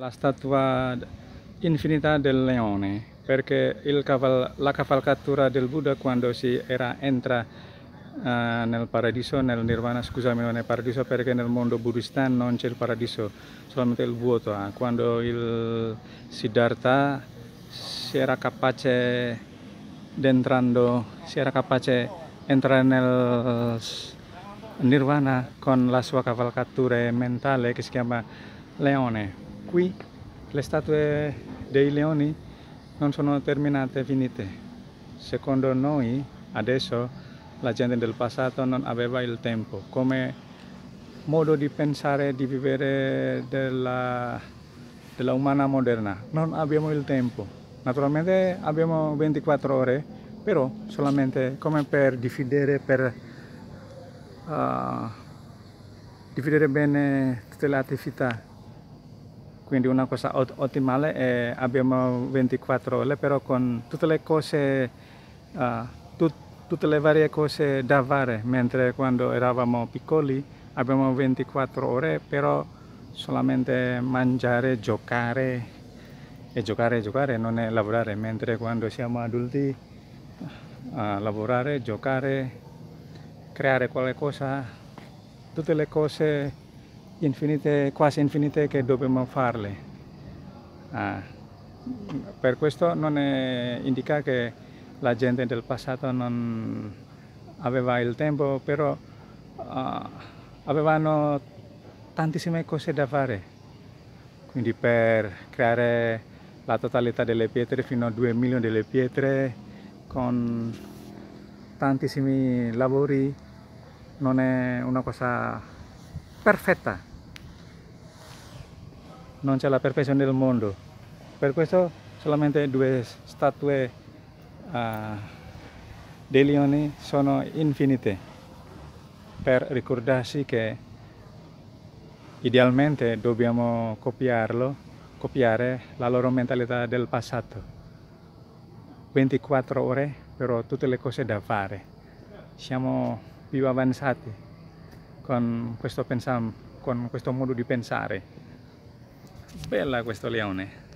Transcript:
La statua infinita del leone, perché caval la cavalcatura del Buddha quando si era entra uh, nel paradiso, nel nirvana, scusami, non è paradiso perché nel mondo buddista non c'è il paradiso, solamente il vuoto. Ah. Quando il Siddhartha si era capace entrando, si era capace entrare nel nirvana con la sua cavalcatura mentale che si chiama leone qui le statue dei leoni non sono terminate, finite. Secondo noi adesso la gente del passato non aveva il tempo, come modo di pensare, di vivere della, della umana moderna. Non abbiamo il tempo. Naturalmente abbiamo 24 ore, però solamente come per diffidere, per uh, diffidere bene tutte le attività quindi una cosa ottimale e abbiamo 24 ore però con tutte le cose uh, tut, tutte le varie cose da fare mentre quando eravamo piccoli abbiamo 24 ore però solamente mangiare giocare e giocare giocare non è lavorare mentre quando siamo adulti uh, lavorare giocare creare qualcosa tutte le cose infinite, quasi infinite che dobbiamo farle. Ah. Per questo non è indica che la gente del passato non aveva il tempo, però uh, avevano tantissime cose da fare. Quindi per creare la totalità delle pietre fino a 2 milioni delle pietre con tantissimi lavori non è una cosa perfetta non c'è la perfezione del mondo. Per questo solamente due statue uh, dei leoni sono infinite, per ricordarsi che idealmente dobbiamo copiarlo, copiare la loro mentalità del passato. 24 ore però tutte le cose da fare. Siamo più avanzati con questo, pensam- con questo modo di pensare. Bella questo leone.